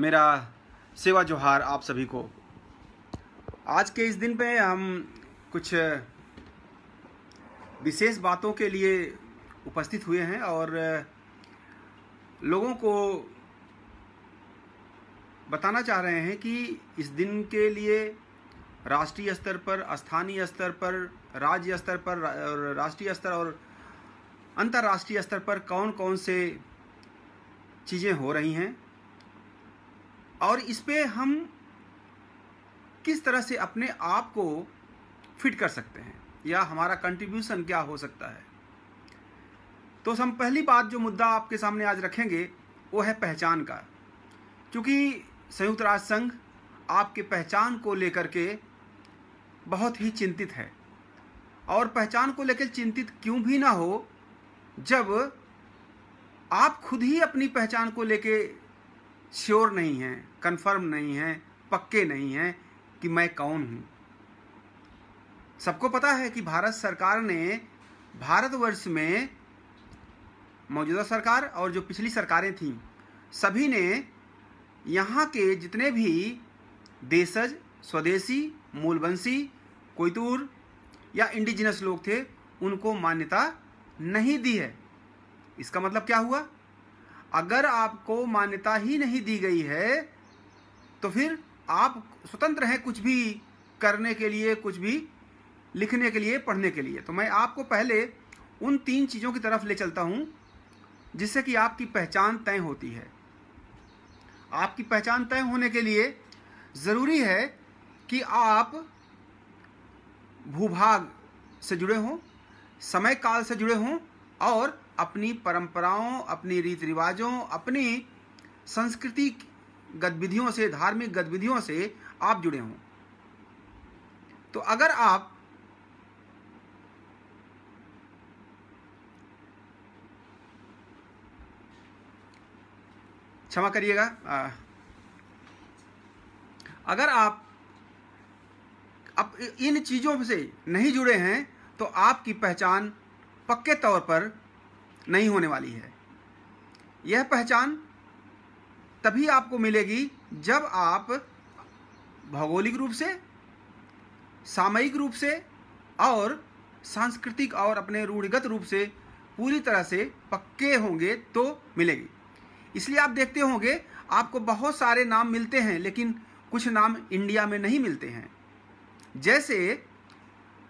मेरा सेवा जोहार आप सभी को आज के इस दिन पे हम कुछ विशेष बातों के लिए उपस्थित हुए हैं और लोगों को बताना चाह रहे हैं कि इस दिन के लिए राष्ट्रीय स्तर पर स्थानीय स्तर पर राज्य स्तर पर और राष्ट्रीय स्तर और अंतर्राष्ट्रीय स्तर पर कौन कौन से चीज़ें हो रही हैं और इस पर हम किस तरह से अपने आप को फिट कर सकते हैं या हमारा कंट्रीब्यूशन क्या हो सकता है तो हम पहली बात जो मुद्दा आपके सामने आज रखेंगे वो है पहचान का क्योंकि संयुक्त राष्ट्र संघ आपके पहचान को लेकर के बहुत ही चिंतित है और पहचान को लेकर चिंतित क्यों भी ना हो जब आप खुद ही अपनी पहचान को लेकर श्योर नहीं हैं कंफर्म नहीं है पक्के नहीं हैं कि मैं कौन हूँ सबको पता है कि भारत सरकार ने भारतवर्ष में मौजूदा सरकार और जो पिछली सरकारें थीं सभी ने यहाँ के जितने भी देशज स्वदेशी मूलवंशी कोतूर या इंडिजिनस लोग थे उनको मान्यता नहीं दी है इसका मतलब क्या हुआ अगर आपको मान्यता ही नहीं दी गई है तो फिर आप स्वतंत्र हैं कुछ भी करने के लिए कुछ भी लिखने के लिए पढ़ने के लिए तो मैं आपको पहले उन तीन चीज़ों की तरफ ले चलता हूँ जिससे कि आपकी पहचान तय होती है आपकी पहचान तय होने के लिए ज़रूरी है कि आप भूभाग से जुड़े हों समय काल से जुड़े हों और अपनी परंपराओं अपने रीति रिवाजों अपने संस्कृति गतिविधियों से धार्मिक गतिविधियों से आप जुड़े हों तो अगर आप क्षमा करिएगा अगर आप अब इन चीज़ों से नहीं जुड़े हैं तो आपकी पहचान पक्के तौर पर नहीं होने वाली है यह पहचान तभी आपको मिलेगी जब आप भौगोलिक रूप से सामयिक रूप से और सांस्कृतिक और अपने रूढ़िगत रूप से पूरी तरह से पक्के होंगे तो मिलेगी इसलिए आप देखते होंगे आपको बहुत सारे नाम मिलते हैं लेकिन कुछ नाम इंडिया में नहीं मिलते हैं जैसे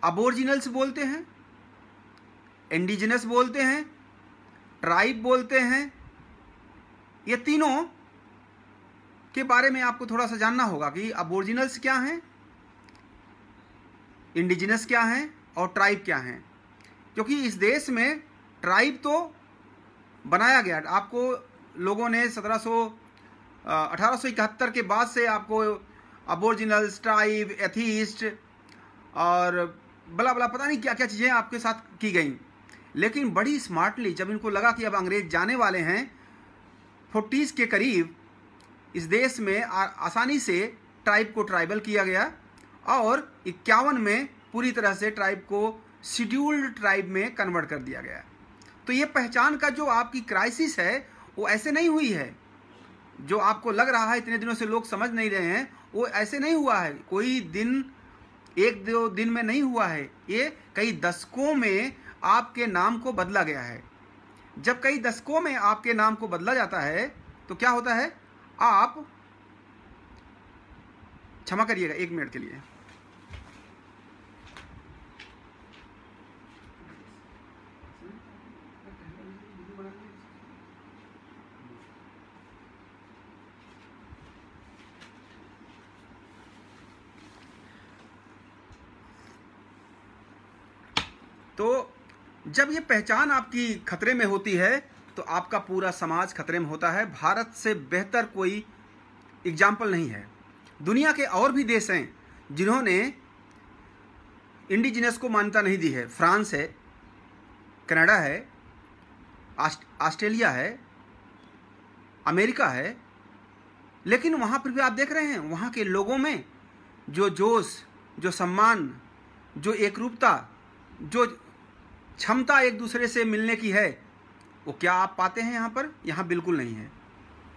अबोरिजिनल्स बोलते हैं इंडिजिनस बोलते हैं ट्राइब बोलते हैं ये तीनों के बारे में आपको थोड़ा सा जानना होगा कि अबोरिजिनल्स क्या हैं इंडिजिनस क्या हैं और ट्राइब क्या हैं क्योंकि इस देश में ट्राइब तो बनाया गया आपको लोगों ने सत्रह सौ अठारह के बाद से आपको अबोरिजिनल्स ट्राइब एथीस्ट और बला बला पता नहीं क्या क्या चीज़ें आपके साथ की गई लेकिन बड़ी स्मार्टली जब इनको लगा कि अब अंग्रेज जाने वाले हैं फोर्टीज़ के करीब इस देश में आ, आसानी से ट्राइब को ट्राइबल किया गया और इक्यावन में पूरी तरह से ट्राइब को शेड्यूल्ड ट्राइब में कन्वर्ट कर दिया गया तो ये पहचान का जो आपकी क्राइसिस है वो ऐसे नहीं हुई है जो आपको लग रहा है इतने दिनों से लोग समझ नहीं रहे हैं वो ऐसे नहीं हुआ है कोई दिन एक दो दिन में नहीं हुआ है ये कई दशकों में आपके नाम को बदला गया है जब कई दशकों में आपके नाम को बदला जाता है तो क्या होता है आप क्षमा करिएगा एक मिनट के लिए तो जब ये पहचान आपकी खतरे में होती है तो आपका पूरा समाज खतरे में होता है भारत से बेहतर कोई एग्जाम्पल नहीं है दुनिया के और भी देश हैं जिन्होंने इंडिजिनस को मान्यता नहीं दी है फ्रांस है कनाडा है ऑस्ट्रेलिया आस्ट, है अमेरिका है लेकिन वहाँ पर भी आप देख रहे हैं वहाँ के लोगों में जो जोश जो सम्मान जो एकरूपता जो क्षमता एक दूसरे से मिलने की है वो क्या आप पाते हैं यहाँ पर यहाँ बिल्कुल नहीं है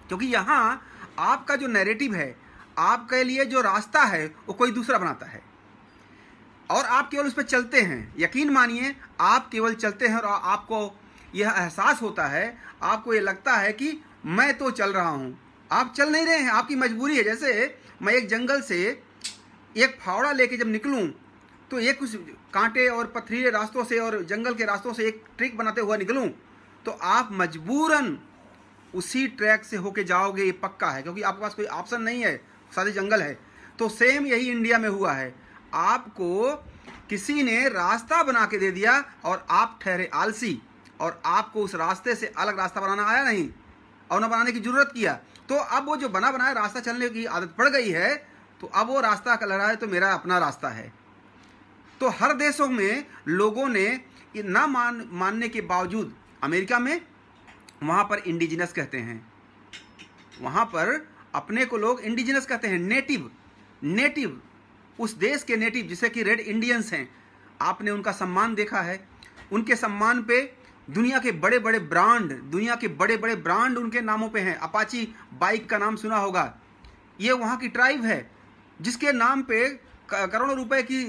क्योंकि यहाँ आपका जो नैरेटिव है आपके लिए जो रास्ता है वो कोई दूसरा बनाता है और आप केवल उस पर चलते हैं यकीन मानिए आप केवल चलते हैं और आपको यह एहसास होता है आपको ये लगता है कि मैं तो चल रहा हूँ आप चल नहीं रहे हैं आपकी मजबूरी है जैसे मैं एक जंगल से एक फावड़ा लेके जब निकलूँ तो ये कुछ कांटे और पथरीले रास्तों से और जंगल के रास्तों से एक ट्रिक बनाते हुआ निकलूं तो आप मजबूरन उसी ट्रैक से होके जाओगे ये पक्का है क्योंकि आपके पास कोई ऑप्शन नहीं है सारे जंगल है तो सेम यही इंडिया में हुआ है आपको किसी ने रास्ता बना के दे दिया और आप ठहरे आलसी और आपको उस रास्ते से अलग रास्ता बनाना आया नहीं और न बनाने की जरूरत किया तो अब वो जो बना बनाया रास्ता चलने की आदत पड़ गई है तो अब वो रास्ता लग रहा है तो मेरा अपना रास्ता है तो हर देशों में लोगों ने ना मान मानने के बावजूद अमेरिका में वहाँ पर इंडिजिनस कहते हैं वहां पर अपने को लोग इंडिजिनस कहते हैं नेटिव नेटिव उस देश के नेटिव जिसे कि रेड इंडियंस हैं आपने उनका सम्मान देखा है उनके सम्मान पे दुनिया के बड़े बड़े ब्रांड दुनिया के बड़े बड़े ब्रांड उनके नामों पे हैं अपाची बाइक का नाम सुना होगा ये वहाँ की ट्राइब है जिसके नाम पे करोड़ों रुपए की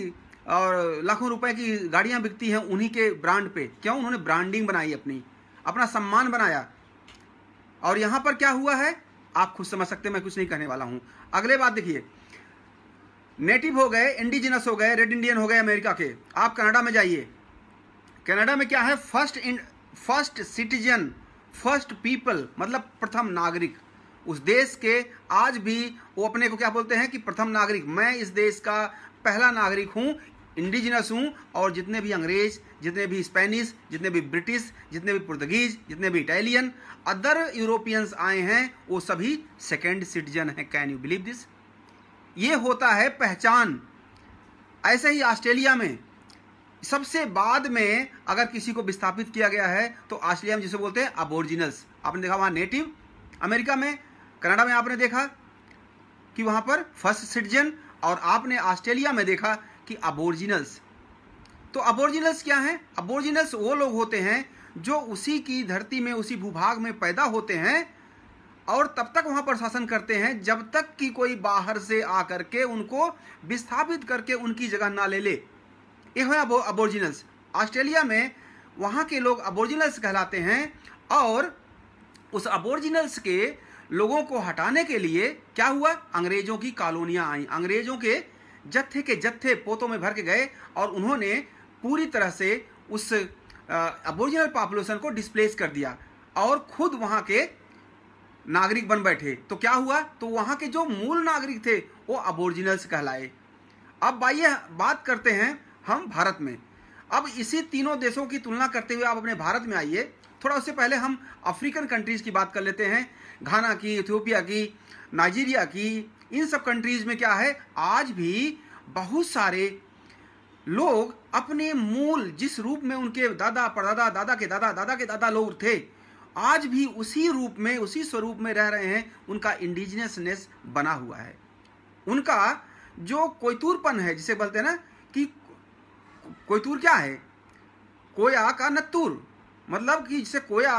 और लाखों रुपए की गाड़ियां बिकती हैं उन्हीं के ब्रांड पे क्यों उन्होंने ब्रांडिंग बनाई अपनी अपना सम्मान बनाया और यहां पर क्या हुआ है आप खुद समझ सकते हैं मैं कुछ नहीं कहने वाला हूं अगले बात देखिए नेटिव हो गए इंडिजिनस हो गए रेड इंडियन हो गए अमेरिका के आप कनाडा में जाइए कनाडा में क्या है first first citizen first people मतलब प्रथम नागरिक उस देश के आज भी वो अपने को क्या बोलते हैं कि प्रथम नागरिक मैं इस देश का पहला नागरिक हूँ इंडिजिनस हूँ और जितने भी अंग्रेज जितने भी स्पेनिश जितने भी ब्रिटिश जितने भी पुर्तगीज जितने भी इटालियन अदर यूरोपियंस आए हैं वो सभी सेकेंड सिटीजन हैं कैन यू बिलीव दिस ये होता है पहचान ऐसे ही ऑस्ट्रेलिया में सबसे बाद में अगर किसी को विस्थापित किया गया है तो ऑस्ट्रेलिया में जिसे बोलते हैं अबोरिजिनल्स आपने देखा वहाँ नेटिव अमेरिका में कनाडा में आपने देखा कि वहाँ पर फर्स्ट सिटीजन और आपने ऑस्ट्रेलिया में देखा कि अबोरिजिनल्स तो अबोरिजिनल्स क्या हैं अबोरिजिनल्स वो लोग होते हैं जो उसी की धरती में उसी भूभाग में पैदा होते हैं और तब तक वहाँ पर शासन करते हैं जब तक कि कोई बाहर से आकर के उनको विस्थापित करके उनकी जगह ना ले ले ये है अबोरिजिनल्स ऑस्ट्रेलिया में वहाँ के लोग अबोरिजिनल्स कहलाते हैं और उस अबोरिजिनल्स के लोगों को हटाने के लिए क्या हुआ अंग्रेजों की कॉलोनियां आई अंग्रेजों के जत्थे के जत्थे पोतों में भर के गए और उन्होंने पूरी तरह से उस अबोरिजिनल पॉपुलेशन को डिस्प्लेस कर दिया और खुद वहां के नागरिक बन बैठे तो क्या हुआ तो वहां के जो मूल नागरिक थे वो अबोरिजिनल्स कहलाए अब भाई बात करते हैं हम भारत में अब इसी तीनों देशों की तुलना करते हुए आप अपने भारत में आइए थोड़ा उससे पहले हम अफ्रीकन कंट्रीज़ की बात कर लेते हैं घाना की इथियोपिया की नाइजीरिया की इन सब कंट्रीज़ में क्या है आज भी बहुत सारे लोग अपने मूल जिस रूप में उनके दादा परदादा दादा के दादा दादा के दादा लोग थे आज भी उसी रूप में उसी स्वरूप में रह रहे हैं उनका इंडिजिनसनेस बना हुआ है उनका जो कोयतूरपन है जिसे बोलते हैं ना कि कोयतूर क्या है कोया का नत्तूर मतलब कि जिसे कोया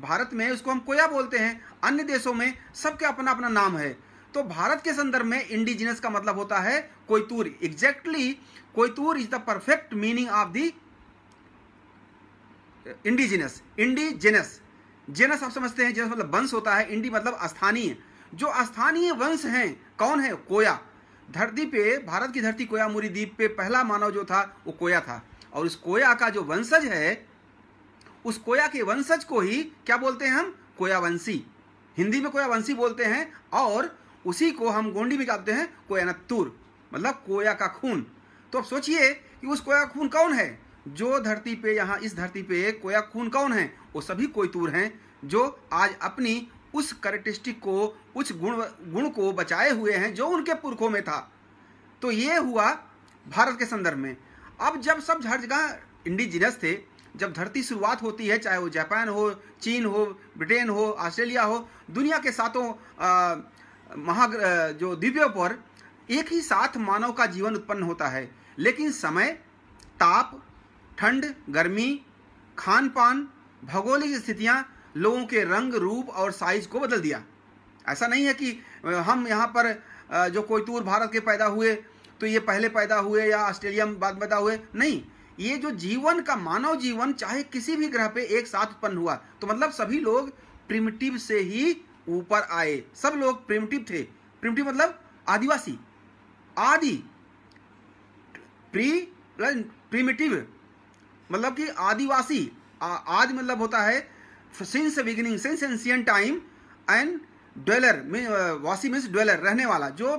भारत में उसको हम कोया बोलते हैं अन्य देशों में सबके अपना अपना नाम है तो भारत के संदर्भ में इंडिजिनस का मतलब होता है Koitur exactly Koitur is the perfect meaning of the indigenous indigenous genus आप समझते हैं जेनस मतलब वंश होता है इंडी मतलब स्थानीय जो स्थानीय वंश हैं कौन है कोया धरती पे भारत की धरती कोया मुरी द्वीप पे पहला मानव जो था वो कोया था और इस कोया का जो वंशज है उस कोया के वंशज को ही क्या बोलते हैं हम कोयावंशी हिंदी में कोयावंशी बोलते हैं और उसी को हम गोंडी में कहते हैं कोयानत्तूर मतलब कोया का खून तो अब सोचिए कि उस कोया खून कौन है जो धरती पे यहाँ इस धरती पे कोया खून कौन है वो सभी कोयतूर हैं जो आज अपनी उस करेटिस्टिक को उस गुण गुण को बचाए हुए हैं जो उनके पुरखों में था तो ये हुआ भारत के संदर्भ में अब जब सब हर जगह इंडिजिनस थे जब धरती शुरुआत होती है चाहे वो जापान हो चीन हो ब्रिटेन हो ऑस्ट्रेलिया हो दुनिया के सातों महा जो दिव्यों पर एक ही साथ मानव का जीवन उत्पन्न होता है लेकिन समय ताप ठंड गर्मी खान पान भौगोलिक स्थितियां लोगों के रंग रूप और साइज को बदल दिया ऐसा नहीं है कि हम यहाँ पर जो कोई तूर भारत के पैदा हुए तो ये पहले पैदा हुए या ऑस्ट्रेलिया में बाद पैदा हुए नहीं ये जो जीवन का मानव जीवन चाहे किसी भी ग्रह पे एक साथ उत्पन्न हुआ तो मतलब सभी लोग प्रिमिटिव से ही ऊपर आए सब लोग प्रिमिटिव थे प्रिमिटिव मतलब आदिवासी आदि प्री प्रिमिटिव मतलब कि आदिवासी आदि मतलब होता है since beginning since ancient time and dweller वासी मीन्स ड्वेलर रहने वाला जो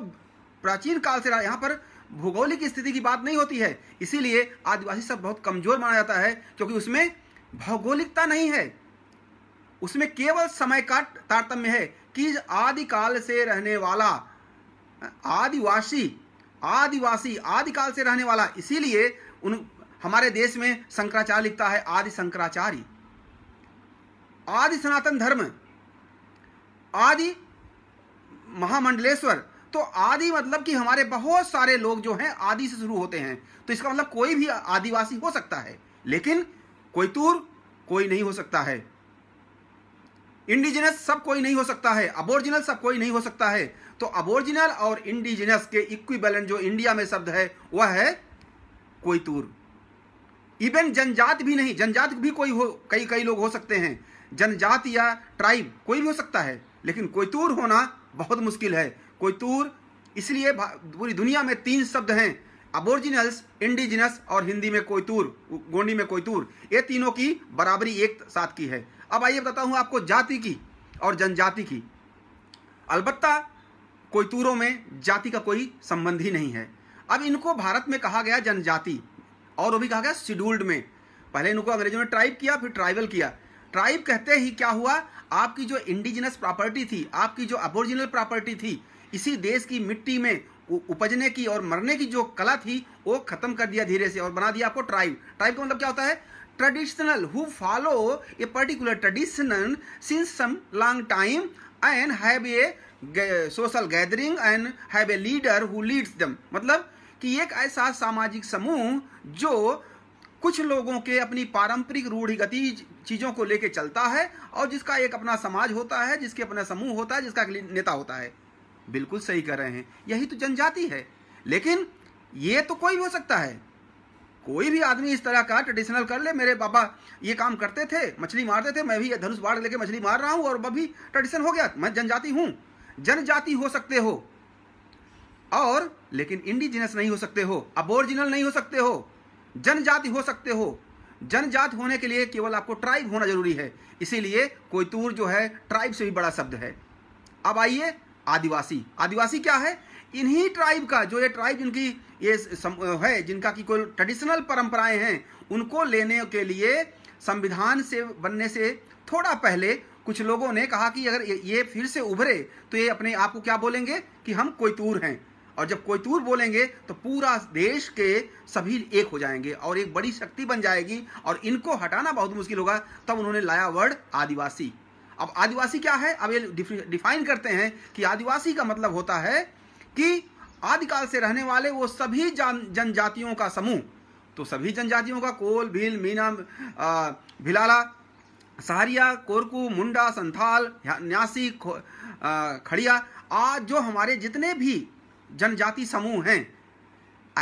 प्राचीन काल से रहा यहाँ पर भौगोलिक स्थिति की बात नहीं होती है इसीलिए आदिवासी शब्द बहुत कमजोर माना जाता है क्योंकि उसमें भौगोलिकता नहीं है उसमें केवल समय का तारतम्य है कि आदिकाल से रहने वाला आदिवासी आदिवासी आदिकाल से रहने वाला इसीलिए उन हमारे देश में शंकराचार्य लिखता है आदि शंकराचार्य आदि सनातन धर्म आदि महामंडलेश्वर तो आदि मतलब कि हमारे बहुत सारे लोग जो हैं आदि से शुरू होते हैं तो इसका मतलब कोई भी आदिवासी हो सकता है लेकिन कोई तूर कोई नहीं हो सकता है इंडिजिनस सब कोई नहीं हो सकता है अबोरिजिनल सब कोई नहीं हो सकता है तो अबोरिजिनल और इंडिजिनस के इक्विवेलेंट जो इंडिया में शब्द है वह है कोई तूर इवन जनजात भी नहीं जनजात भी कोई हो कई कई लोग हो सकते हैं जनजात या ट्राइब कोई भी हो सकता है लेकिन कोई तूर होना बहुत मुश्किल है कोई तूर इसलिए पूरी दुनिया में तीन शब्द हैं अबोरिजिनल्स इंडिजिनस और हिंदी में कोयतूर गोंडी में कोयतूर ये तीनों की बराबरी एक साथ की है अब आइए बताता हूँ आपको जाति की और जनजाति की अलबत्ता कोयतूरों में जाति का कोई संबंध ही नहीं है अब इनको भारत में कहा गया जनजाति और वो भी कहा गया शेड्यूल्ड में पहले इनको अंग्रेजों ने ट्राइब किया फिर ट्राइबल किया ट्राइब कहते ही क्या हुआ आपकी जो इंडिजिनस प्रॉपर्टी थी आपकी जो अबोरिजिनल प्रॉपर्टी थी इसी देश की मिट्टी में उपजने की और मरने की जो कला थी वो खत्म कर दिया धीरे से और बना दिया आपको ट्राइब ट्राइब का मतलब क्या होता है traditional who follow a particular traditional since some long time and have a social gathering and have a leader who leads them मतलब कि एक ऐसा सामाजिक समूह जो कुछ लोगों के अपनी पारंपरिक रूढ़िगति चीज़ों को लेके चलता है और जिसका एक अपना समाज होता है जिसके अपना समूह होता है जिसका एक नेता होता है बिल्कुल सही कर रहे हैं यही तो जनजाति है लेकिन ये तो कोई भी हो सकता है कोई भी आदमी इस तरह का ट्रेडिशनल कर ले मेरे बाबा ये काम करते थे मछली मारते थे मैं भी धनुष बाढ़ लेके मछली मार रहा हूं और वह भी ट्रेडिशन हो गया मैं जनजाति हूं जनजाति हो सकते हो और लेकिन इंडिजिनस नहीं हो सकते हो अबोरिजिनल नहीं हो सकते हो जनजाति हो सकते हो जनजात होने के लिए केवल आपको ट्राइब होना जरूरी है इसीलिए तूर जो है ट्राइब से भी बड़ा शब्द है अब आइए आदिवासी आदिवासी क्या है इन्हीं ट्राइब का जो ये ट्राइब जिनकी ये सम, है जिनका की कोई ट्रेडिशनल परंपराएं हैं उनको लेने के लिए संविधान से बनने से थोड़ा पहले कुछ लोगों ने कहा कि अगर ये फिर से उभरे तो ये अपने आप को क्या बोलेंगे कि हम कोयतूर हैं और जब कोयतूर बोलेंगे तो पूरा देश के सभी एक हो जाएंगे और एक बड़ी शक्ति बन जाएगी और इनको हटाना बहुत मुश्किल होगा तब उन्होंने लाया वर्ड आदिवासी अब आदिवासी क्या है अब ये डिफाइन करते हैं कि आदिवासी का मतलब होता है कि आदिकाल से रहने वाले वो सभी जनजातियों का समूह तो सभी जनजातियों का कोल भील मीना भिलाला सहारिया कोरकू मुंडा संथाल न्यासी खड़िया आज जो हमारे जितने भी जनजाति समूह हैं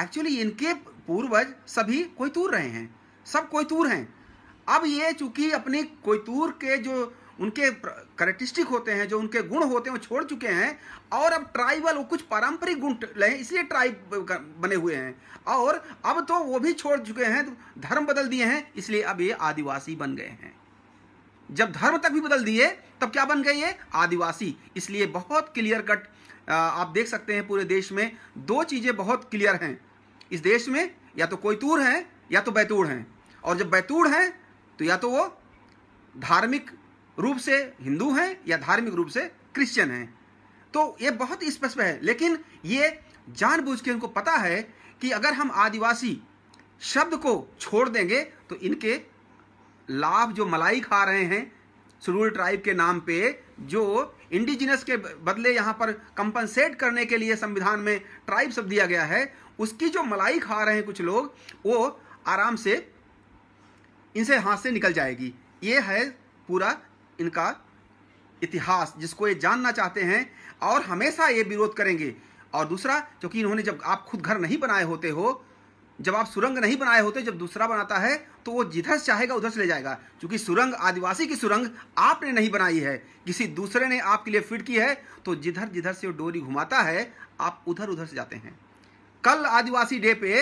एक्चुअली इनके पूर्वज सभी तूर रहे हैं सब कोयतूर हैं अब ये चूंकि अपने कोयतूर के जो उनके करेक्टिस्टिक होते हैं जो उनके गुण होते हैं वो छोड़ चुके हैं और अब ट्राइबल वो कुछ पारंपरिक गुण हैं इसलिए ट्राइब बने हुए हैं और अब तो वो भी छोड़ चुके हैं तो धर्म बदल दिए हैं इसलिए अब ये आदिवासी बन गए हैं जब धर्म तक भी बदल दिए तब क्या बन गए ये आदिवासी इसलिए बहुत क्लियर कट आप देख सकते हैं पूरे देश में दो चीज़ें बहुत क्लियर हैं इस देश में या तो तूर हैं या तो बैतूड़ हैं और जब बैतूड़ हैं तो या तो वो धार्मिक रूप से हिंदू हैं या धार्मिक रूप से क्रिश्चियन हैं तो ये बहुत स्पष्ट है लेकिन ये जानबूझ के उनको पता है कि अगर हम आदिवासी शब्द को छोड़ देंगे तो इनके लाभ जो मलाई खा रहे हैं सुरूल ट्राइब के नाम पे जो इंडिजिनस के बदले यहाँ पर कंपनसेट करने के लिए संविधान में ट्राइब शब्द दिया गया है उसकी जो मलाई खा रहे हैं कुछ लोग वो आराम से इनसे हाथ से निकल जाएगी ये है पूरा इनका इतिहास जिसको ये जानना चाहते हैं और हमेशा ये विरोध करेंगे और दूसरा क्योंकि इन्होंने जब आप खुद घर नहीं बनाए होते हो जब आप सुरंग नहीं बनाए होते जब दूसरा बनाता है तो वो जिधर चाहेगा उधर से ले जाएगा क्योंकि सुरंग आदिवासी की सुरंग आपने नहीं बनाई है किसी दूसरे ने आपके लिए फिट की है तो जिधर जिधर से वो डोरी घुमाता है आप उधर उधर से जाते हैं कल आदिवासी डे पे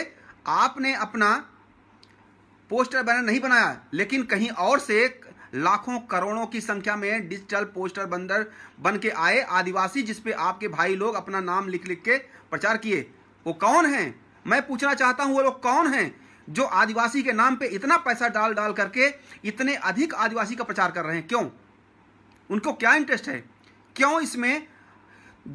आपने अपना पोस्टर बैनर नहीं बनाया लेकिन कहीं और से लाखों करोड़ों की संख्या में डिजिटल पोस्टर बंदर बन के आए आदिवासी जिसपे आपके भाई लोग अपना नाम लिख लिख के प्रचार किए वो कौन है मैं पूछना चाहता हूँ वो लोग कौन है जो आदिवासी के नाम पे इतना पैसा डाल डाल करके इतने अधिक आदिवासी का प्रचार कर रहे हैं क्यों उनको क्या इंटरेस्ट है क्यों इसमें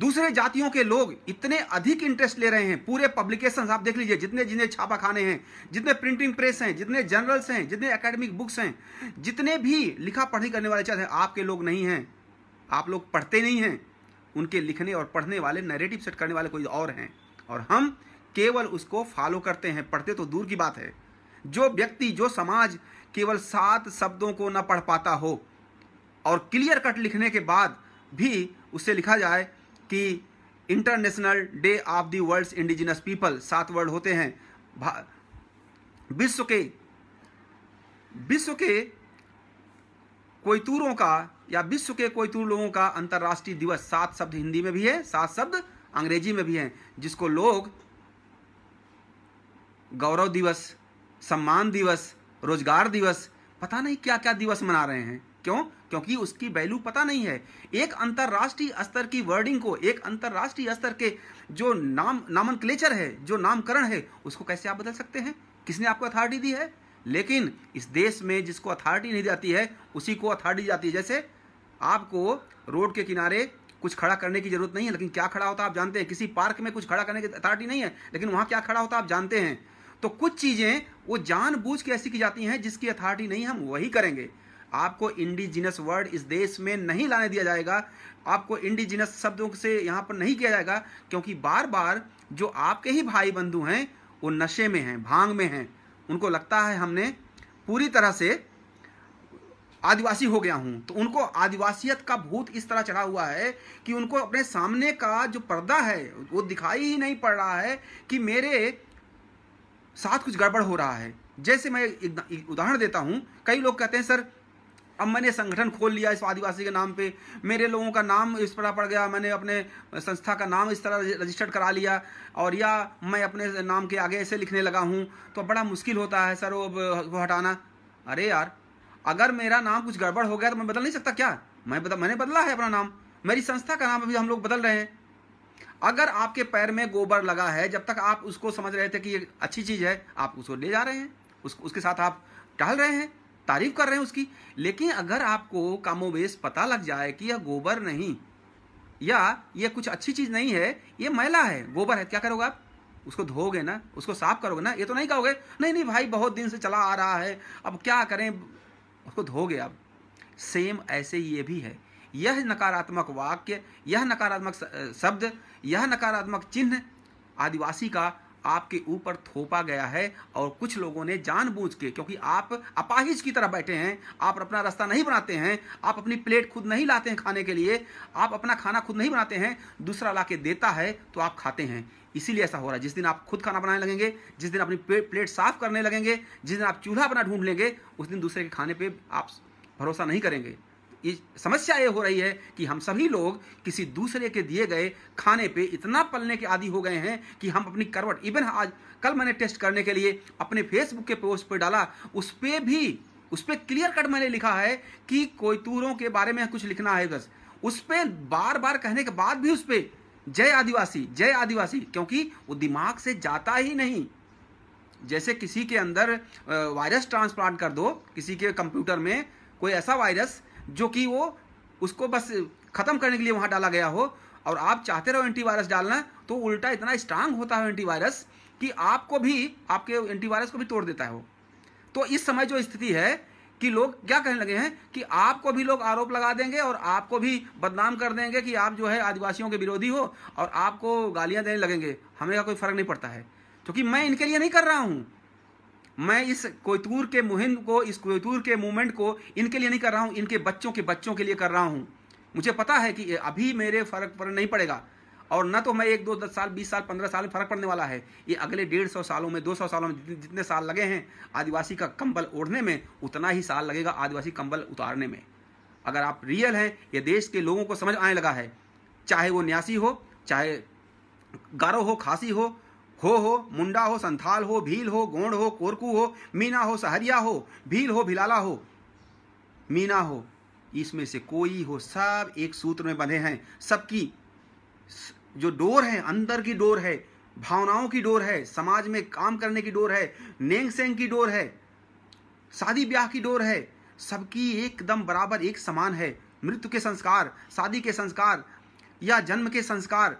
दूसरे जातियों के लोग इतने अधिक इंटरेस्ट ले रहे हैं पूरे पब्लिकेशन आप देख लीजिए जितने जितने छापाखाने हैं जितने प्रिंटिंग प्रेस हैं जितने जर्नल्स हैं जितने एकेडमिक बुक्स हैं जितने भी लिखा पढ़ी करने वाले चाहते हैं आपके लोग नहीं हैं आप लोग पढ़ते नहीं हैं उनके लिखने और पढ़ने वाले नेरेटिव सेट करने वाले कोई और हैं और हम केवल उसको फॉलो करते हैं पढ़ते तो दूर की बात है जो व्यक्ति जो समाज केवल सात शब्दों को न पढ़ पाता हो और क्लियर कट लिखने के बाद भी उससे लिखा जाए कि international day of the world's indigenous people सात वर्ड होते हैं विश्व के विश्व के कोयतूरों का या विश्व के कोयतूर लोगों का अंतर्राष्ट्रीय दिवस सात शब्द हिंदी में भी है सात शब्द अंग्रेजी में भी है जिसको लोग गौरव दिवस सम्मान दिवस रोजगार दिवस पता नहीं क्या क्या दिवस मना रहे हैं क्यों क्योंकि उसकी वैल्यू पता नहीं है एक अंतरराष्ट्रीय स्तर की वर्डिंग को एक अंतरराष्ट्रीय स्तर के जो नाम नामन है जो नामकरण है उसको कैसे आप बदल सकते हैं किसने आपको अथॉरिटी दी है लेकिन इस देश में जिसको अथॉरिटी नहीं जाती है उसी को अथॉरिटी जाती है जैसे आपको रोड के किनारे कुछ खड़ा करने की जरूरत नहीं है लेकिन क्या खड़ा होता आप जानते हैं किसी पार्क में कुछ खड़ा करने की अथॉरिटी नहीं है लेकिन वहां क्या खड़ा होता आप जानते हैं तो कुछ चीज़ें वो जानबूझ के ऐसी की जाती हैं जिसकी अथॉरिटी नहीं हम वही करेंगे आपको इंडिजिनस वर्ड इस देश में नहीं लाने दिया जाएगा आपको इंडिजिनस शब्दों से यहाँ पर नहीं किया जाएगा क्योंकि बार बार जो आपके ही भाई बंधु हैं वो नशे में हैं भांग में हैं उनको लगता है हमने पूरी तरह से आदिवासी हो गया हूं तो उनको आदिवासियत का भूत इस तरह चढ़ा हुआ है कि उनको अपने सामने का जो पर्दा है वो दिखाई ही नहीं पड़ रहा है कि मेरे साथ कुछ गड़बड़ हो रहा है जैसे मैं उदाहरण देता हूं कई लोग कहते हैं सर अब मैंने संगठन खोल लिया इस आदिवासी के नाम पे मेरे लोगों का नाम इस तरह पड़ गया मैंने अपने संस्था का नाम इस तरह रजिस्टर्ड करा लिया और या मैं अपने नाम के आगे ऐसे लिखने लगा हूँ तो बड़ा मुश्किल होता है सर वो हटाना अरे यार अगर मेरा नाम कुछ गड़बड़ हो गया तो मैं बदल नहीं सकता क्या मैं बदल मैंने बदला है अपना नाम मेरी संस्था का नाम अभी हम लोग बदल रहे हैं अगर आपके पैर में गोबर लगा है जब तक आप उसको समझ रहे थे कि ये अच्छी चीज़ है आप उसको ले जा रहे हैं उस, उसके साथ आप टहल रहे हैं तारीफ कर रहे हैं उसकी लेकिन अगर आपको कामोवेश पता लग जाए कि यह गोबर नहीं या यह कुछ अच्छी चीज़ नहीं है यह मैला है गोबर है क्या करोगे आप उसको धोगे ना उसको साफ करोगे ना ये तो नहीं कहोगे नहीं नहीं भाई बहुत दिन से चला आ रहा है अब क्या करें उसको धोगे आप सेम ऐसे ये भी है यह नकारात्मक वाक्य यह नकारात्मक शब्द यह नकारात्मक चिन्ह आदिवासी का आपके ऊपर थोपा गया है और कुछ लोगों ने जानबूझ के क्योंकि आप अपाहिज की तरह बैठे हैं आप अपना रास्ता नहीं बनाते हैं आप अपनी प्लेट खुद नहीं लाते हैं खाने के लिए आप अपना खाना खुद नहीं बनाते हैं दूसरा ला के देता है तो आप खाते हैं इसीलिए ऐसा हो रहा है जिस दिन आप खुद खाना बनाने लगेंगे जिस दिन अपनी प्लेट साफ करने लगेंगे जिस दिन आप चूल्हा अपना ढूंढ लेंगे उस दिन दूसरे के खाने पर आप भरोसा नहीं करेंगे ये समस्या ये हो रही है कि हम सभी लोग किसी दूसरे के दिए गए खाने पे इतना पलने के आदि हो गए हैं कि हम अपनी करवट इवन आज कल मैंने टेस्ट करने के लिए अपने फेसबुक के पोस्ट पर डाला उस पर भी उस पर क्लियर कट मैंने लिखा है कि कोई तूरों के बारे में कुछ लिखना है बस उस पर बार बार कहने के बाद भी उस पर जय आदिवासी जय आदिवासी क्योंकि वो दिमाग से जाता ही नहीं जैसे किसी के अंदर वायरस ट्रांसप्लांट कर दो किसी के कंप्यूटर में कोई ऐसा वायरस जो कि वो उसको बस ख़त्म करने के लिए वहां डाला गया हो और आप चाहते रहो एंटीवायरस डालना तो उल्टा इतना स्ट्रांग होता है एंटीवायरस कि आपको भी आपके एंटीवायरस को भी तोड़ देता है वो तो इस समय जो स्थिति है कि लोग क्या कहने लगे हैं कि आपको भी लोग आरोप लगा देंगे और आपको भी बदनाम कर देंगे कि आप जो है आदिवासियों के विरोधी हो और आपको गालियां देने लगेंगे हमें का कोई फर्क नहीं पड़ता है क्योंकि मैं इनके लिए नहीं कर रहा हूं मैं इस कोयतूर के मुहिम को इस कोयतूर के मूवमेंट को इनके लिए नहीं कर रहा हूँ इनके बच्चों के बच्चों के लिए कर रहा हूँ मुझे पता है कि अभी मेरे फर्क पर नहीं पड़ेगा और न तो मैं एक दो दस साल बीस साल पंद्रह साल में फर्क पड़ने वाला है ये अगले डेढ़ सौ सालों में दो सौ सालों में जितने साल लगे हैं आदिवासी का कंबल ओढ़ने में उतना ही साल लगेगा आदिवासी कंबल उतारने में अगर आप रियल हैं ये देश के लोगों को समझ आने लगा है चाहे वो न्यासी हो चाहे गारो हो खासी हो हो हो मुंडा हो संथाल हो भील हो गोंड हो कोरकू हो मीना हो सहरिया हो भील हो भिलाला हो मीना हो इसमें से कोई हो सब एक सूत्र में बंधे हैं सबकी जो डोर है अंदर की डोर है भावनाओं की डोर है समाज में काम करने की डोर है नेंग सेंग की डोर है शादी ब्याह की डोर है सबकी एकदम बराबर एक समान है मृत्यु के संस्कार शादी के संस्कार या जन्म के संस्कार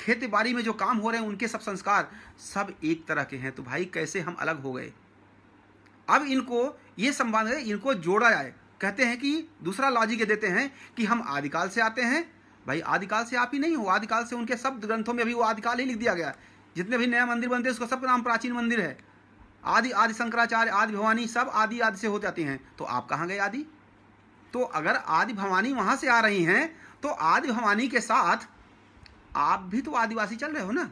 खेती बाड़ी में जो काम हो रहे हैं उनके सब संस्कार सब एक तरह के हैं तो भाई कैसे हम अलग हो गए अब इनको ये संबंध है इनको जोड़ा जाए कहते हैं कि दूसरा लॉजिक देते हैं कि हम आदिकाल से आते हैं भाई आदिकाल से आप ही नहीं हो आदिकाल से उनके सब ग्रंथों में भी वो आदिकाल ही लिख दिया गया जितने भी नया मंदिर बनते हैं उसका सब नाम प्राचीन मंदिर है आदि आदि शंकराचार्य आदि भवानी सब आदि आदि से हो जाते हैं तो आप कहाँ गए आदि तो अगर आदि भवानी वहां से आ रही हैं तो आदि भवानी के साथ आप भी तो आदिवासी चल रहे हो ना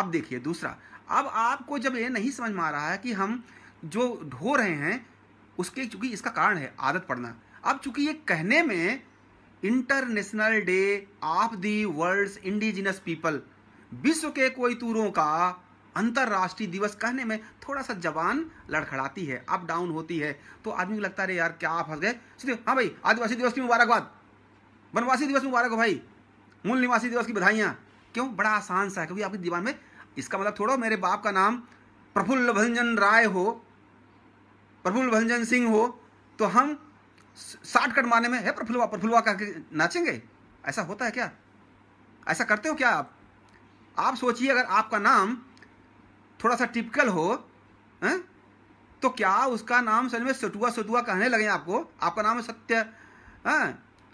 अब देखिए दूसरा अब आपको जब ये नहीं समझ में आ रहा है कि हम जो ढो रहे हैं उसके चूंकि इसका कारण है आदत पड़ना अब चूंकि ये कहने में international day of the world's indigenous people विश्व के कोई तूरों का अंतर्राष्ट्रीय दिवस कहने में थोड़ा सा जवान लड़खड़ाती है अप डाउन होती है तो आदमी को लगता है यार क्या आप फंस गए हाँ भाई आदिवासी दिवस की मुबारकबाद वनवासी दिवस मुबारक हो भाई मूल निवासी दिवस की बधाइयाँ क्यों बड़ा आसान सा है क्योंकि आपकी दीवान में इसका मतलब थोड़ा मेरे बाप का नाम प्रफुल्ल भंजन राय हो प्रफुल्ल भंजन सिंह हो तो हम साठ कट मारने में है प्रफुल्लवा प्रफुल्लवा करके नाचेंगे ऐसा होता है क्या ऐसा करते हो क्या आप आप सोचिए अगर आपका नाम थोड़ा सा टिपिकल हो है? तो क्या उसका नाम सच में सटुआ सटुआ कहने लगे आपको आपका नाम सत्य है?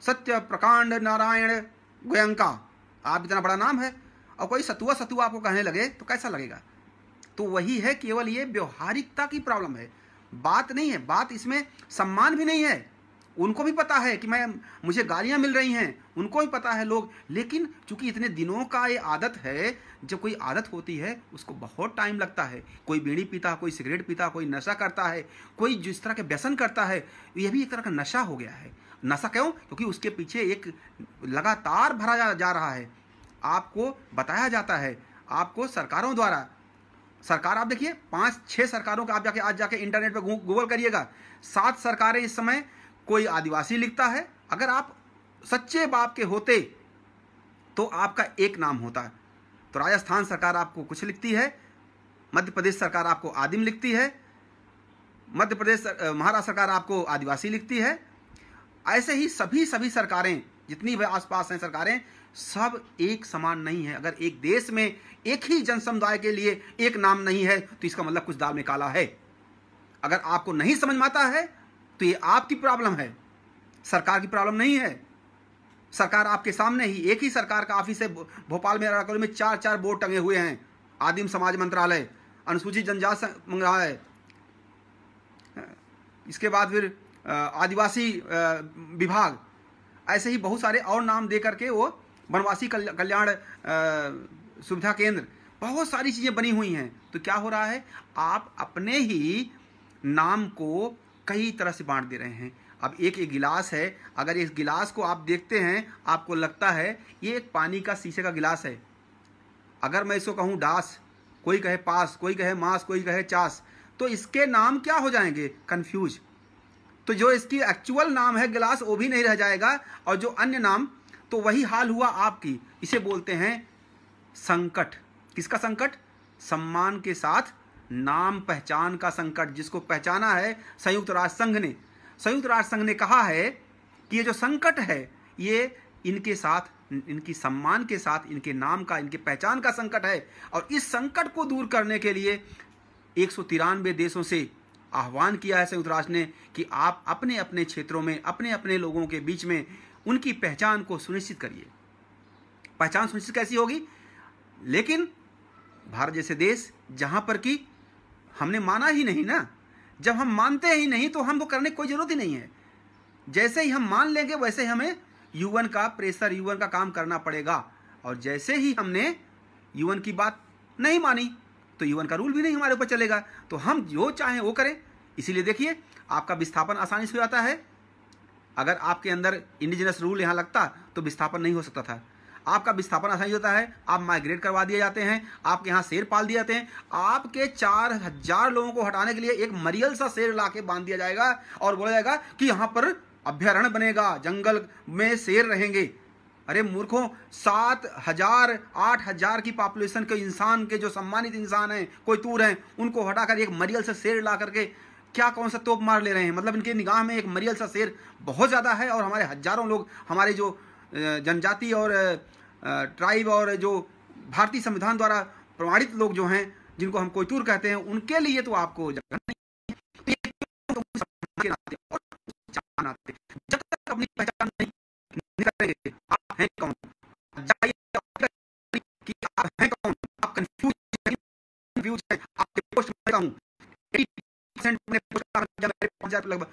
सत्य प्रकांड नारायण गोयंका आप इतना बड़ा नाम है और कोई सतुआ सतुआ आपको कहने लगे तो कैसा लगेगा तो वही है केवल ये व्यवहारिकता की प्रॉब्लम है बात नहीं है बात इसमें सम्मान भी नहीं है उनको भी पता है कि मैं मुझे गालियां मिल रही हैं उनको भी पता है लोग लेकिन चूंकि इतने दिनों का ये आदत है जब कोई आदत होती है उसको बहुत टाइम लगता है कोई बीड़ी पीता कोई सिगरेट पीता कोई नशा करता है कोई जिस तरह के व्यसन करता है यह भी एक तरह का नशा हो गया है नशा क्यों क्योंकि उसके पीछे एक लगातार भरा जा, जा रहा है आपको बताया जाता है आपको सरकारों द्वारा सरकार आप देखिए पांच छह सरकारों का आप जाके आज जाके इंटरनेट पर गूगल करिएगा सात सरकारें इस समय कोई आदिवासी लिखता है अगर आप सच्चे बाप के होते तो आपका एक नाम होता है तो राजस्थान सरकार आपको कुछ लिखती है मध्य प्रदेश सरकार आपको आदिम लिखती है मध्य प्रदेश महाराष्ट्र सरकार आपको आदिवासी लिखती है ऐसे ही सभी सभी सरकारें जितनी भी आसपास हैं सरकारें सब एक समान नहीं है अगर एक देश में एक ही जन समुदाय के लिए एक नाम नहीं है तो इसका मतलब कुछ दाल में काला है अगर आपको नहीं समझ में आता है तो ये आपकी प्रॉब्लम है सरकार की प्रॉब्लम नहीं है सरकार आपके सामने ही एक ही सरकार का ऑफिस है भोपाल में अरा में चार चार बोर्ड टंगे हुए हैं आदिम समाज मंत्रालय अनुसूचित जनजाति मंत्रालय इसके बाद फिर आदिवासी विभाग ऐसे ही बहुत सारे और नाम दे करके वो वनवासी कल्याण सुविधा केंद्र बहुत सारी चीज़ें बनी हुई हैं तो क्या हो रहा है आप अपने ही नाम को कई तरह से बांट दे रहे हैं अब एक एक गिलास है अगर इस गिलास को आप देखते हैं आपको लगता है ये एक पानी का शीशे का गिलास है अगर मैं इसको कहूँ डास कोई कहे पास कोई कहे मास कोई कहे चास तो इसके नाम क्या हो जाएंगे कन्फ्यूज तो जो इसकी एक्चुअल नाम है गिलास वो भी नहीं रह जाएगा और जो अन्य नाम तो वही हाल हुआ आपकी इसे बोलते हैं संकट किसका संकट सम्मान के साथ नाम पहचान का संकट जिसको पहचाना है संयुक्त राष्ट्र संघ ने संयुक्त राष्ट्र संघ ने कहा है कि ये जो संकट है ये इनके साथ इनकी सम्मान के साथ इनके नाम का इनके पहचान का संकट है और इस संकट को दूर करने के लिए एक देशों से आह्वान किया है संयुक्त राष्ट्र ने कि आप अपने अपने क्षेत्रों में अपने अपने लोगों के बीच में उनकी पहचान को सुनिश्चित करिए पहचान सुनिश्चित कैसी होगी लेकिन भारत जैसे देश जहाँ पर कि हमने माना ही नहीं ना जब हम मानते ही नहीं तो हमको करने की कोई ज़रूरत ही नहीं है जैसे ही हम मान लेंगे वैसे ही हमें यूएन का प्रेशर यूएन का काम करना पड़ेगा और जैसे ही हमने यूएन की बात नहीं मानी तो यूएन का रूल भी नहीं हमारे ऊपर चलेगा तो हम जो चाहें वो करें इसीलिए देखिए आपका विस्थापन आसानी से हो जाता है अगर आपके अंदर इंडिजिनस रूल यहाँ लगता तो विस्थापन नहीं हो सकता था आपका विस्थापन आसानी होता है आप माइग्रेट करवा दिए जाते हैं आपके यहाँ शेर पाल दिए जाते हैं आपके चार हजार लोगों को हटाने के लिए एक मरियल सा शेर ला बांध दिया जाएगा और बोला जाएगा कि यहाँ पर अभ्यारण बनेगा जंगल में शेर रहेंगे अरे मूर्खों सात हजार आठ हजार की पॉपुलेशन के इंसान के जो सम्मानित इंसान हैं कोई तूर हैं उनको हटाकर एक मरियल से शेर ला करके क्या कौन सा तोप मार ले रहे हैं मतलब इनके निगाह में एक मरियल सा शेर बहुत ज़्यादा है और हमारे हजारों लोग हमारे जो जनजाति और ट्राइब और जो भारतीय संविधान द्वारा प्रमाणित लोग जो हैं जिनको हम कोई तूर कहते हैं उनके लिए तो आपको जब तक अपनी पहचान नहीं करेंगे हैं कौन कि आप हैं कौन आप कंफ्यूज हैं आपके पोस्ट में हूँ अपने पोस्ट लगभग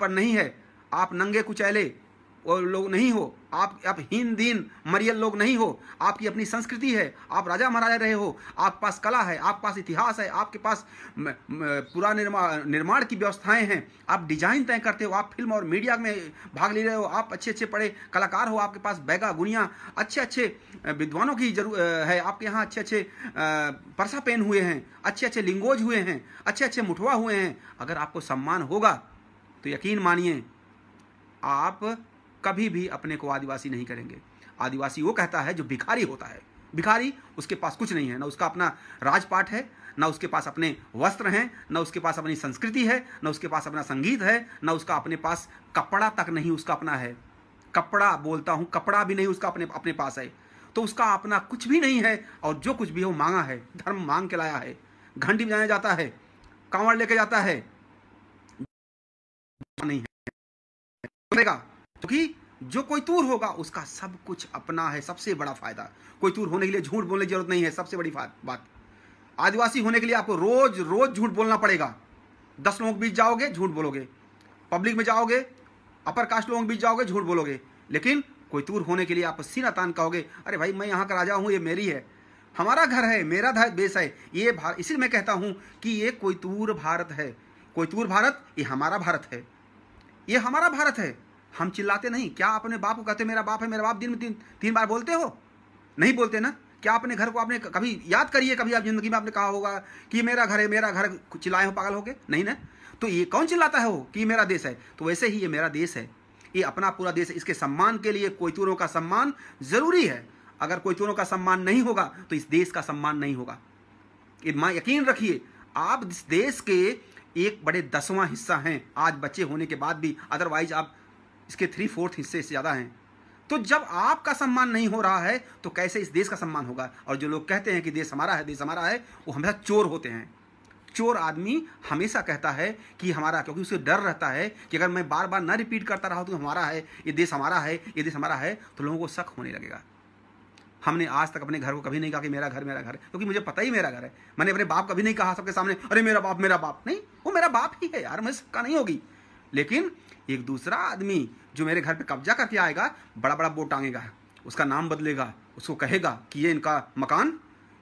पर नहीं है आप नंगे कुचैले लोग नहीं हो आप आप हीन दीन मरियल लोग नहीं हो आपकी अपनी संस्कृति है आप राजा महाराजा रहे हो आप पास कला है आप पास इतिहास है आपके पास पूरा निर्मा, निर्माण की व्यवस्थाएं हैं आप डिजाइन तय करते हो आप फिल्म और मीडिया में भाग ले रहे हो आप अच्छे अच्छे पढ़े कलाकार हो आपके पास बैगा गुनिया अच्छे अच्छे विद्वानों की जरूर है आपके यहाँ अच्छे अच्छे परसा पेन हुए हैं अच्छे अच्छे लिंगोज हुए हैं अच्छे अच्छे मुठवा हुए हैं अगर आपको सम्मान होगा तो यकीन मानिए आप कभी भी अपने को आदिवासी नहीं करेंगे आदिवासी वो कहता है जो भिखारी होता है भिखारी उसके पास कुछ नहीं है ना उसका अपना राजपाट है ना उसके पास अपने वस्त्र हैं ना उसके पास अपनी संस्कृति है ना उसके पास अपना संगीत है ना उसका अपने पास कपड़ा तक नहीं उसका अपना है कपड़ा बोलता हूँ कपड़ा भी नहीं उसका अपने अपने पास है तो उसका अपना कुछ भी नहीं है और जो कुछ भी हो मांगा है धर्म मांग के लाया है घंटी बजाया जाता है कांवड़ लेके जाता है नहीं है क्योंकि तो जो कोई तूर होगा उसका सब कुछ अपना है सबसे बड़ा फायदा कोई तूर होने के लिए झूठ बोलने की जरूरत नहीं है सबसे बड़ी बात आदिवासी होने के लिए आपको रोज रोज झूठ बोलना पड़ेगा दस लोगों के बीच जाओगे झूठ बोलोगे पब्लिक में जाओगे अपर कास्ट लोगों के बीच जाओगे झूठ बोलोगे लेकिन कोई तूर होने के लिए आप सीना तान कहोगे अरे भाई मैं यहाँ का राजा हूँ ये मेरी है हमारा घर है मेरा देश है ये इसलिए मैं कहता हूँ कि ये कोई तूर भारत है कोई तूर भारत ये हमारा भारत है ये हमारा भारत है हम चिल्लाते नहीं क्या अपने बाप को कहते मेरा बाप है मेरा बाप दिन में तीन तीन बार बोलते हो नहीं बोलते ना क्या अपने घर को आपने कभी याद करिए कभी आप जिंदगी में आपने कहा होगा कि मेरा घर है मेरा घर चिल्लाए हो पागल हो गए नहीं ना तो ये कौन चिल्लाता है वो कि मेरा देश है तो वैसे ही ये मेरा देश है ये अपना पूरा देश है इसके सम्मान के लिए कोई कोयतूरों का सम्मान जरूरी है अगर कोई कोयतूरों का सम्मान नहीं होगा तो इस देश का सम्मान नहीं होगा ये यकीन रखिए आप इस देश के एक बड़े दसवां हिस्सा हैं आज बच्चे होने के बाद भी अदरवाइज आप इसके थ्री फोर्थ हिस्से से ज़्यादा हैं तो जब आपका सम्मान नहीं हो रहा है तो कैसे इस देश का सम्मान होगा और जो लोग कहते हैं कि देश हमारा है देश हमारा है वो हमेशा चोर होते हैं चोर आदमी हमेशा कहता है कि हमारा क्योंकि उसे डर रहता है कि अगर मैं बार बार ना रिपीट करता रहा तो हमारा है ये देश हमारा है ये देश हमारा है तो लोगों को शक होने लगेगा हमने आज तक अपने घर को कभी नहीं कहा कि मेरा घर मेरा घर है क्योंकि मुझे पता ही मेरा घर है मैंने अपने बाप कभी नहीं कहा सबके सामने अरे मेरा बाप मेरा बाप नहीं वो मेरा बाप ही है यार मैं सबका नहीं होगी लेकिन एक दूसरा आदमी जो मेरे घर पे कब्जा करके आएगा बड़ा बड़ा बोट टांगेगा उसका नाम बदलेगा उसको कहेगा कि ये इनका मकान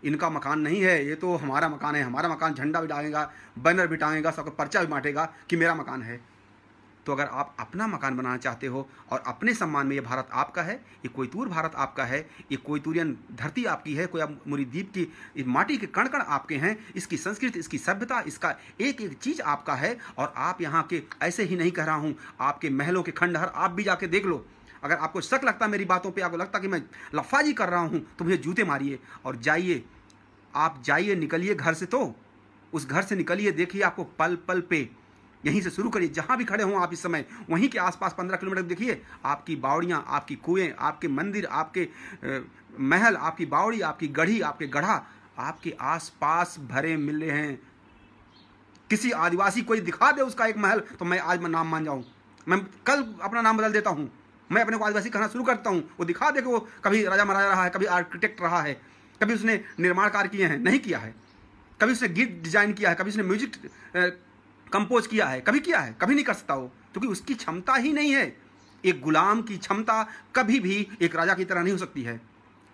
इनका मकान नहीं है ये तो हमारा मकान है हमारा मकान झंडा भी डालेगा बैनर भी टांगेगा सबको पर्चा भी बांटेगा कि मेरा मकान है तो अगर आप अपना मकान बनाना चाहते हो और अपने सम्मान में ये भारत आपका है ये तूर भारत आपका है ये तूरियन धरती आपकी है कोई आप मुरीद्वीप की माटी के कण कण आपके हैं इसकी संस्कृति इसकी सभ्यता इसका एक एक चीज़ आपका है और आप यहाँ के ऐसे ही नहीं कह रहा हूँ आपके महलों के खंडहर आप भी जाके देख लो अगर आपको शक लगता मेरी बातों पर आपको लगता कि मैं लफाजी कर रहा हूँ तो मुझे जूते मारिए और जाइए आप जाइए निकलिए घर से तो उस घर से निकलिए देखिए आपको पल पल पे यहीं से शुरू करिए जहां भी खड़े हों आप इस समय वहीं के आसपास पंद्रह किलोमीटर देखिए आपकी बावड़ियाँ आपकी कुएं आपके मंदिर आपके महल आपकी बावड़ी आपकी गढ़ी आपके गढ़ा आपके आसपास भरे मिले हैं किसी आदिवासी कोई दिखा दे उसका एक महल तो मैं आज मैं नाम मान जाऊँ मैं कल अपना नाम बदल देता हूँ मैं अपने को आदिवासी कहना शुरू करता हूँ वो दिखा दे कि वो कभी राजा महाराजा रहा है कभी आर्किटेक्ट रहा है कभी उसने निर्माण कार्य किए हैं नहीं किया है कभी उसने गीत डिजाइन किया है कभी उसने म्यूजिक कंपोज किया है कभी किया है कभी नहीं कर सकता वो क्योंकि उसकी क्षमता ही नहीं है एक गुलाम की क्षमता कभी भी एक राजा की तरह नहीं हो सकती है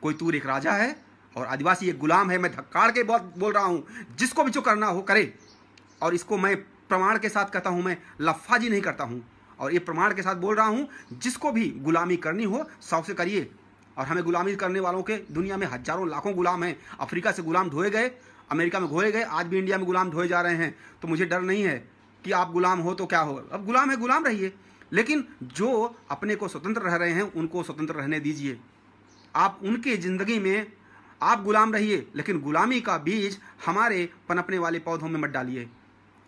कोई तूर एक राजा है और आदिवासी एक गुलाम है मैं धक्काड़ के बहुत बोल रहा हूँ जिसको भी जो करना हो करे और इसको मैं प्रमाण के साथ कहता हूँ मैं लफाजी नहीं करता हूँ और ये प्रमाण के साथ बोल रहा हूँ जिसको भी गुलामी करनी हो शौक से करिए और हमें गुलामी करने वालों के दुनिया में हजारों लाखों गुलाम हैं अफ्रीका से गुलाम धोए गए अमेरिका में घोए गए आज भी इंडिया में गुलाम धोए जा रहे हैं तो मुझे डर नहीं है कि आप गुलाम हो तो क्या हो अब गुलाम है गुलाम रहिए लेकिन जो अपने को स्वतंत्र रह रहे हैं उनको स्वतंत्र रहने दीजिए आप उनकी ज़िंदगी में आप गुलाम रहिए लेकिन गुलामी का बीज हमारे पनपने वाले पौधों में मत डालिए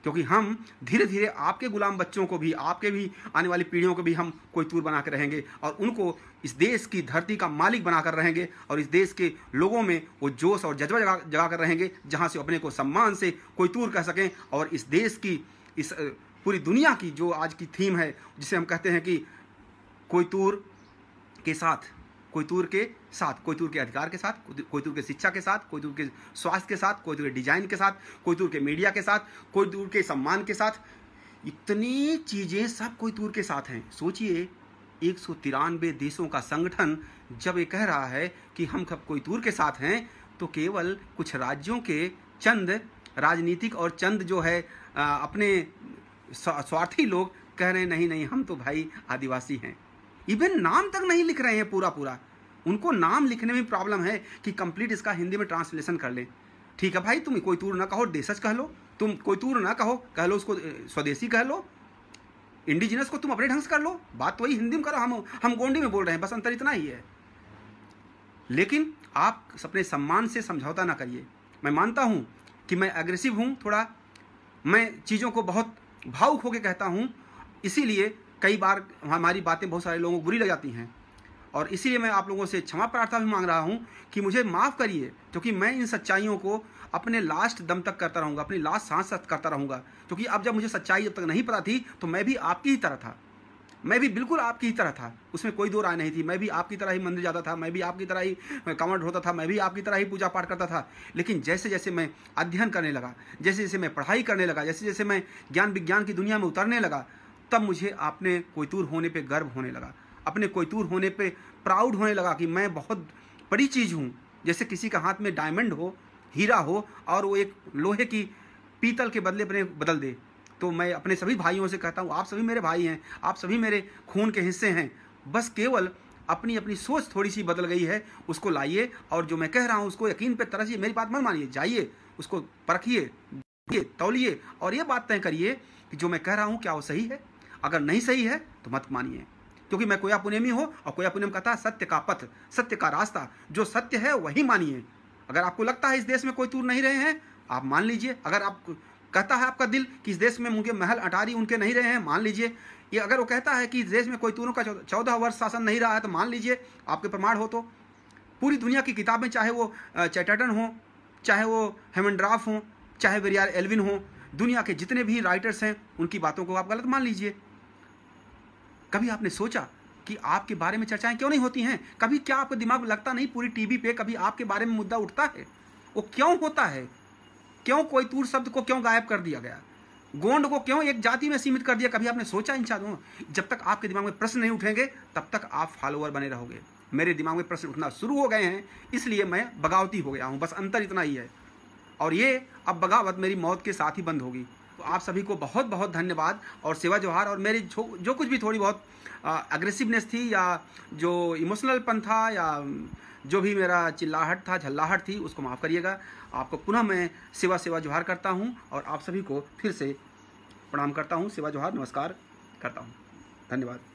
क्योंकि हम धीरे धीरे आपके गुलाम बच्चों को भी आपके भी आने वाली पीढ़ियों को भी हम कोई तूर बना के रहेंगे और उनको इस देश की धरती का मालिक बनाकर रहेंगे और इस देश के लोगों में वो जोश और जज्बा जगा जगा कर रहेंगे जहाँ से अपने को सम्मान से कोई तूर कह सकें और इस देश की इस पूरी दुनिया की जो आज की थीम है जिसे हम कहते हैं कि कोई तूर के साथ कोयतूर के साथ कोयतूर के अधिकार के साथ कोयतूर के शिक्षा के साथ कोयतूर के स्वास्थ्य के साथ कोयतूर के डिजाइन के साथ कोयतूर के मीडिया के साथ कोयतूर के सम्मान के साथ इतनी चीज़ें सब कोयतूर के साथ हैं सोचिए एक देशों का संगठन जब ये कह रहा है कि हम सब कोयतूर के साथ हैं तो केवल कुछ राज्यों के चंद राजनीतिक और चंद जो है अपने स्वार्थी लोग कह रहे नहीं नहीं हम तो भाई आदिवासी हैं इवन नाम तक नहीं लिख रहे हैं पूरा पूरा उनको नाम लिखने में प्रॉब्लम है कि कंप्लीट इसका हिंदी में ट्रांसलेशन कर लें ठीक है भाई तुम कोई तूर ना कहो देशज कह लो तुम कोई तूर ना कहो कह लो उसको स्वदेशी कह लो इंडिजिनस को तुम अपने ढंग से कर लो बात तो वही हिंदी में करो हम हम गोंडी में बोल रहे हैं बस अंतर इतना ही है लेकिन आप अपने सम्मान से समझौता ना करिए मैं मानता हूँ कि मैं अग्रेसिव हूँ थोड़ा मैं चीज़ों को बहुत भावुक होकर कहता हूँ इसीलिए कई बार हमारी बातें बहुत सारे लोगों को बुरी लग जाती हैं और इसीलिए मैं आप लोगों से क्षमा प्रार्थना भी मांग रहा हूँ कि मुझे माफ़ करिए क्योंकि मैं इन सच्चाइयों को अपने लास्ट दम तक करता रहूँगा अपनी लास्ट सांस तक करता रहूँगा क्योंकि अब जब मुझे सच्चाई जब तक नहीं पता थी तो मैं भी आपकी ही तरह था मैं भी बिल्कुल आपकी ही तरह था उसमें कोई दो राय नहीं थी मैं भी आपकी तरह ही मंदिर जाता था मैं भी आपकी तरह ही कांवड़ होता था मैं भी आपकी तरह ही पूजा पाठ करता था लेकिन जैसे जैसे मैं अध्ययन करने लगा जैसे जैसे मैं पढ़ाई करने लगा जैसे जैसे मैं ज्ञान विज्ञान की दुनिया में उतरने लगा तब मुझे आपने कोयतूर होने पे गर्व होने लगा अपने कोयतूर होने पे प्राउड होने लगा कि मैं बहुत बड़ी चीज़ हूँ जैसे किसी का हाथ में डायमंड हो हीरा हो और वो एक लोहे की पीतल के बदले अपने बदल दे तो मैं अपने सभी भाइयों से कहता हूँ आप सभी मेरे भाई हैं आप सभी मेरे खून के हिस्से हैं बस केवल अपनी अपनी सोच थोड़ी सी बदल गई है उसको लाइए और जो मैं कह रहा हूँ उसको यकीन पे तरसिए मेरी बात मत मानिए जाइए उसको परखिए तौलिए और ये बात तय करिए कि जो मैं कह रहा हूँ क्या वो सही है अगर नहीं सही है तो मत मानिए क्योंकि मैं कोया पुनेमी हो और कोया पुनेम कहता है सत्य का पथ सत्य का रास्ता जो सत्य है वही मानिए अगर आपको लगता है इस देश में कोई तूर नहीं रहे हैं आप मान लीजिए अगर आप कहता है आपका दिल कि इस देश में उनके महल अटारी उनके नहीं रहे हैं मान लीजिए ये अगर वो कहता है कि इस देश में कोई तूरों का चौदह वर्ष शासन नहीं रहा है तो मान लीजिए आपके प्रमाण हो तो पूरी दुनिया की किताबें चाहे वो चैटर्टन हों चाहे वो हेमनड्राफ हों चाहे वेरियार एलविन हो दुनिया के जितने भी राइटर्स हैं उनकी बातों को आप गलत मान लीजिए कभी आपने सोचा कि आपके बारे में चर्चाएं क्यों नहीं होती हैं कभी क्या आपको दिमाग लगता नहीं पूरी टीवी पे कभी आपके बारे में मुद्दा उठता है वो क्यों होता है क्यों कोई तूर शब्द को क्यों गायब कर दिया गया गोंड को क्यों एक जाति में सीमित कर दिया कभी आपने सोचा इन चादों जब तक आपके दिमाग में प्रश्न नहीं उठेंगे तब तक आप फॉलोअर बने रहोगे मेरे दिमाग में प्रश्न उठना शुरू हो गए हैं इसलिए मैं बगावती हो गया हूँ बस अंतर इतना ही है और ये अब बगावत मेरी मौत के साथ ही बंद होगी तो आप सभी को बहुत बहुत धन्यवाद और सेवा जोहार और मेरी जो जो कुछ भी थोड़ी बहुत अग्रेसिवनेस थी या जो इमोशनलपन था या जो भी मेरा चिल्लाहट था झल्लाहट थी उसको माफ़ करिएगा आपको पुनः मैं सेवा सेवा जोहार करता हूँ और आप सभी को फिर से प्रणाम करता हूँ सेवा जोहार नमस्कार करता हूँ धन्यवाद